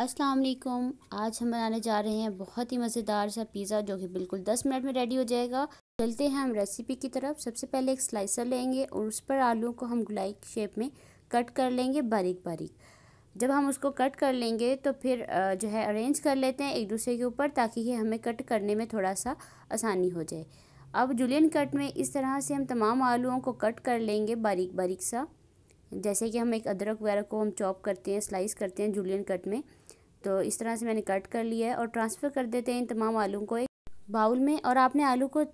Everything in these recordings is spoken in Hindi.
अस्सलाम वालेकुम आज हम बनाने जा रहे हैं बहुत ही मज़ेदार सा पिज़्ज़ा जो कि बिल्कुल 10 मिनट में रेडी हो जाएगा चलते हैं हम रेसिपी की तरफ सबसे पहले एक स्लाइसर लेंगे और उस पर आलू को हम गुलाई शेप में कट कर लेंगे बारीक बारीक जब हम उसको कट कर लेंगे तो फिर जो है अरेंज कर लेते हैं एक दूसरे के ऊपर ताकि ये हमें कट करने में थोड़ा सा आसानी हो जाए अब जुलियन कट में इस तरह से हम तमाम आलूओं को कट कर लेंगे बारीक बारीक सा जैसे कि हम एक अदरक वगैरह को हम चॉप करते हैं स्लाइस करते हैं जुलियन कट में तो इस तरह से मैंने कट कर लिया है और ट्रांसफ़र कर देते हैं इन तमाम आलू को एक बाउल में और आपने आलू को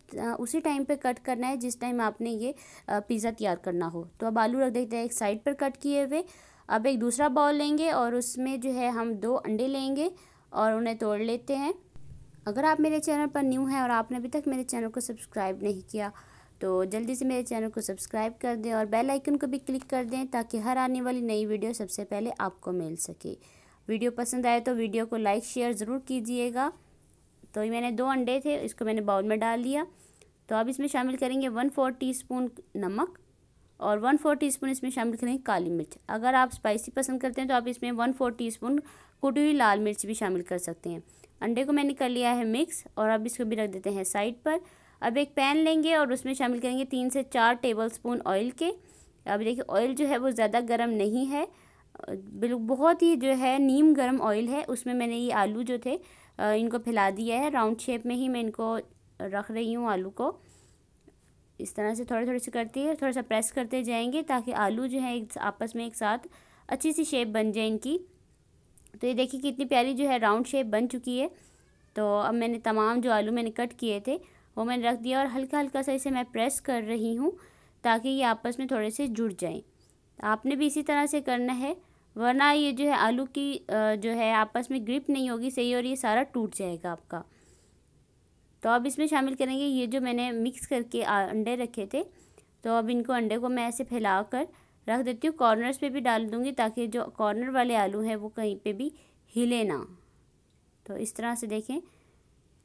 उसी टाइम पे कट करना है जिस टाइम आपने ये पिज़्ज़ा तैयार करना हो तो अब आलू रख देते हैं एक साइड पर कट किए हुए अब एक दूसरा बाउल लेंगे और उसमें जो है हम दो अंडे लेंगे और उन्हें तोड़ लेते हैं अगर आप मेरे चैनल पर न्यू हैं और आपने अभी तक मेरे चैनल को सब्सक्राइब नहीं किया तो जल्दी से मेरे चैनल को सब्सक्राइब कर दें और बेल आइकन को भी क्लिक कर दें ताकि हर आने वाली नई वीडियो सबसे पहले आपको मिल सके वीडियो पसंद आए तो वीडियो को लाइक शेयर ज़रूर कीजिएगा तो ये मैंने दो अंडे थे इसको मैंने बाउल में डाल लिया तो अब इसमें शामिल करेंगे वन फोर स्पून नमक और वन फोर स्पून इसमें शामिल करेंगे काली मिर्च अगर आप स्पाइसी पसंद करते हैं तो आप इसमें वन फोर टी कुटी हुई लाल मिर्च भी शामिल कर सकते हैं अंडे को मैंने कर लिया है मिक्स और अब इसको भी रख देते हैं साइड पर अब एक पैन लेंगे और उसमें शामिल करेंगे तीन से चार टेबल स्पून ऑयल के अब देखिए ऑयल जो है वो ज़्यादा गर्म नहीं है बिल्कुल बहुत ही जो है नीम गर्म ऑयल है उसमें मैंने ये आलू जो थे इनको फैला दिया है राउंड शेप में ही मैं इनको रख रही हूँ आलू को इस तरह से थोड़े थोड़े से करती है थोड़ा सा प्रेस करते जाएंगे ताकि आलू जो है आपस में एक साथ अच्छी सी शेप बन जाए इनकी तो ये देखिए कितनी प्यारी जो है राउंड शेप बन चुकी है तो अब मैंने तमाम जो आलू मैंने कट किए थे वो मैंने रख दिया और हल्का हल्का सा इसे मैं प्रेस कर रही हूँ ताकि ये आपस में थोड़े से जुड़ जाएँ आपने भी इसी तरह से करना है वरना ये जो है आलू की जो है आपस में ग्रिप नहीं होगी सही और ये सारा टूट जाएगा आपका तो अब इसमें शामिल करेंगे ये जो मैंने मिक्स करके अंडे रखे थे तो अब इनको अंडे को मैं ऐसे फैला कर रख देती हूँ कॉर्नर्स पे भी डाल दूँगी ताकि जो कॉर्नर वाले आलू हैं वो कहीं पे भी हिले ना तो इस तरह से देखें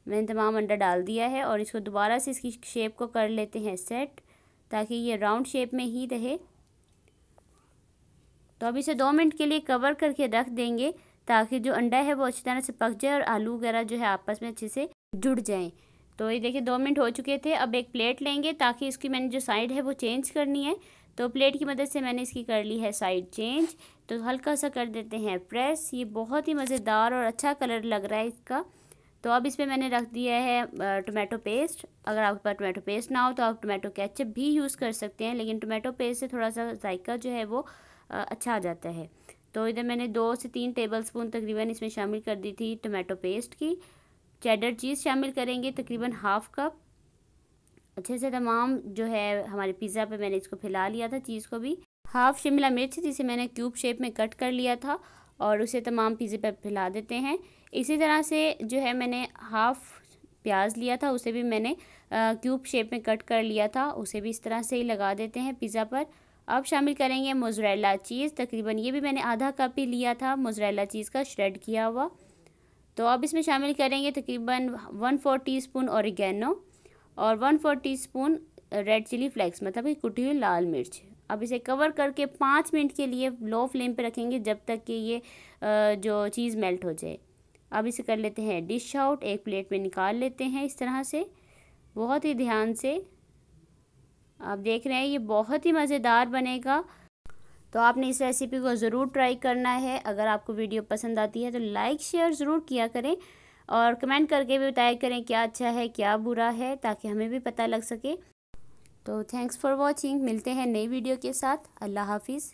मैंने तमाम अंडा डाल दिया है और इसको दोबारा से इसकी शेप को कर लेते हैं सेट ताकि ये राउंड शेप में ही रहे तो अब इसे दो मिनट के लिए कवर करके रख देंगे ताकि जो अंडा है वो अच्छी तरह से पक जाए और आलू वगैरह जो है आपस में अच्छे से जुड़ जाएँ तो ये देखिए दो मिनट हो चुके थे अब एक प्लेट लेंगे ताकि इसकी मैंने जो साइड है वो चेंज करनी है तो प्लेट की मदद से मैंने इसकी कर ली है साइड चेंज तो हल्का सा कर देते हैं प्रेस ये बहुत ही मज़ेदार और अच्छा कलर लग रहा है इसका तो अब इस पर मैंने रख दिया है टोमेटो पेस्ट अगर आपके पास टोमेटो पेस्ट ना हो तो आप टोमेटो कैचअप भी यूज़ कर सकते हैं लेकिन टोमेटो पेस्ट से थोड़ा सा जायका जो है वो अच्छा आ जाता है तो इधर मैंने दो से तीन टेबल स्पून तकरीबन इसमें शामिल कर दी थी टमाटो पेस्ट की चेडर चीज़ शामिल करेंगे तकरीबन हाफ़ कप अच्छे से तमाम जो है हमारे पिज़्ज़ा पे मैंने इसको फैला लिया था चीज़ को भी हाफ़ शिमला मिर्च जिसे मैंने क्यूब शेप में कट कर लिया था और उसे तमाम पिज़्ज़े पर फैला देते हैं इसी तरह से जो है मैंने हाफ़ प्याज लिया था उसे भी मैंने क्यूब शेप में कट कर लिया था उसे भी इस तरह से ही लगा देते हैं पिज़्ज़ा पर अब शामिल करेंगे मोजरेला चीज़ तकरीबन ये भी मैंने आधा कप ही लिया था मोजरेला चीज़ का श्रेड किया हुआ तो अब इसमें शामिल करेंगे तकरीबन one four teaspoon oregano और one four teaspoon red chilli flakes मतलब कि कुटी हुई लाल मिर्च अब इसे कवर करके पाँच मिनट के लिए लो फ्लेम पर रखेंगे जब तक कि ये जो चीज़ मेल्ट हो जाए अब इसे कर लेते हैं डिश आउट एक प्लेट में निकाल लेते हैं इस तरह से बहुत ही ध्यान से आप देख रहे हैं ये बहुत ही मज़ेदार बनेगा तो आपने इस रेसिपी को ज़रूर ट्राई करना है अगर आपको वीडियो पसंद आती है तो लाइक शेयर ज़रूर किया करें और कमेंट करके भी बताया करें क्या अच्छा है क्या बुरा है ताकि हमें भी पता लग सके तो थैंक्स फॉर वॉचिंग मिलते हैं नई वीडियो के साथ अल्लाह हाफिज़